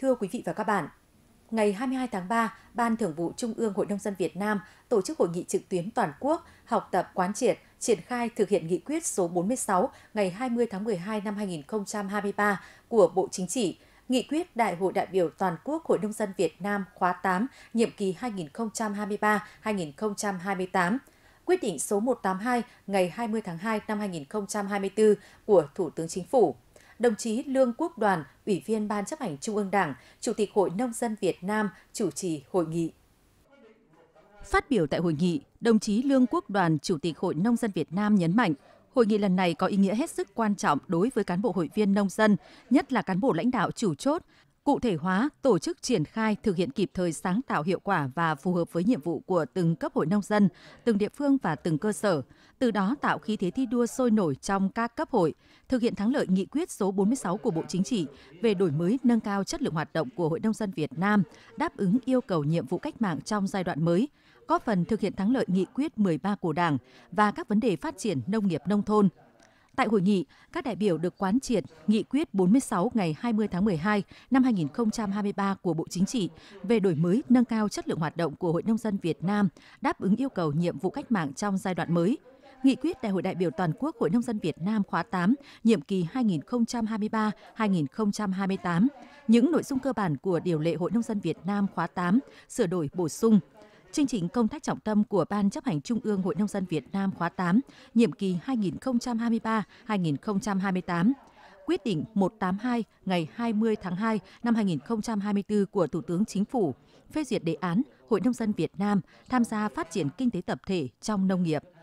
Thưa quý vị và các bạn, ngày 22 tháng 3, Ban Thường vụ Trung ương Hội nông dân Việt Nam tổ chức hội nghị trực tuyến toàn quốc học tập quán triệt triển khai thực hiện nghị quyết số 46 ngày 20 tháng 12 năm 2023 của Bộ Chính trị, nghị quyết Đại hội đại biểu toàn quốc Hội nông dân Việt Nam khóa 8, nhiệm kỳ 2023-2028 quyết định số 182 ngày 20 tháng 2 năm 2024 của Thủ tướng Chính phủ đồng chí Lương Quốc Đoàn, Ủy viên Ban chấp hành Trung ương Đảng, Chủ tịch Hội Nông dân Việt Nam chủ trì hội nghị. Phát biểu tại hội nghị, đồng chí Lương Quốc Đoàn, Chủ tịch Hội Nông dân Việt Nam nhấn mạnh, Hội nghị lần này có ý nghĩa hết sức quan trọng đối với cán bộ hội viên nông dân, nhất là cán bộ lãnh đạo chủ chốt, cụ thể hóa, tổ chức triển khai thực hiện kịp thời sáng tạo hiệu quả và phù hợp với nhiệm vụ của từng cấp hội nông dân, từng địa phương và từng cơ sở, từ đó tạo khí thế thi đua sôi nổi trong các cấp hội, thực hiện thắng lợi nghị quyết số 46 của Bộ Chính trị về đổi mới nâng cao chất lượng hoạt động của Hội nông dân Việt Nam, đáp ứng yêu cầu nhiệm vụ cách mạng trong giai đoạn mới, góp phần thực hiện thắng lợi nghị quyết 13 của Đảng và các vấn đề phát triển nông nghiệp nông thôn – Tại hội nghị, các đại biểu được quán triệt nghị quyết 46 ngày 20 tháng 12 năm 2023 của Bộ Chính trị về đổi mới, nâng cao chất lượng hoạt động của Hội nông dân Việt Nam, đáp ứng yêu cầu nhiệm vụ cách mạng trong giai đoạn mới. Nghị quyết Đại hội đại biểu toàn quốc Hội nông dân Việt Nam khóa 8, nhiệm kỳ 2023-2028, những nội dung cơ bản của điều lệ Hội nông dân Việt Nam khóa 8 sửa đổi bổ sung chương trình công tác trọng tâm của Ban chấp hành Trung ương Hội Nông dân Việt Nam khóa 8, nhiệm kỳ 2023-2028 quyết định 182 ngày 20 tháng 2 năm 2024 của Thủ tướng Chính phủ phê duyệt đề án Hội nông dân Việt Nam tham gia phát triển kinh tế tập thể trong nông nghiệp.